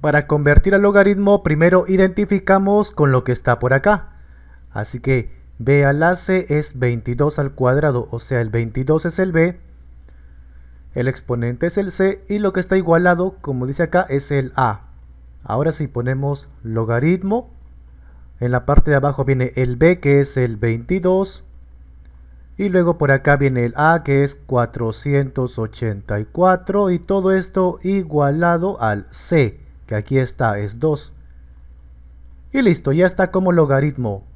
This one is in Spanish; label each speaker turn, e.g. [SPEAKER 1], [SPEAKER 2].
[SPEAKER 1] Para convertir al logaritmo, primero identificamos con lo que está por acá. Así que b al c es 22 al cuadrado, o sea, el 22 es el b, el exponente es el c, y lo que está igualado, como dice acá, es el a. Ahora si sí, ponemos logaritmo, en la parte de abajo viene el b, que es el 22, y luego por acá viene el a, que es 484, y todo esto igualado al c que aquí está, es 2. Y listo, ya está como logaritmo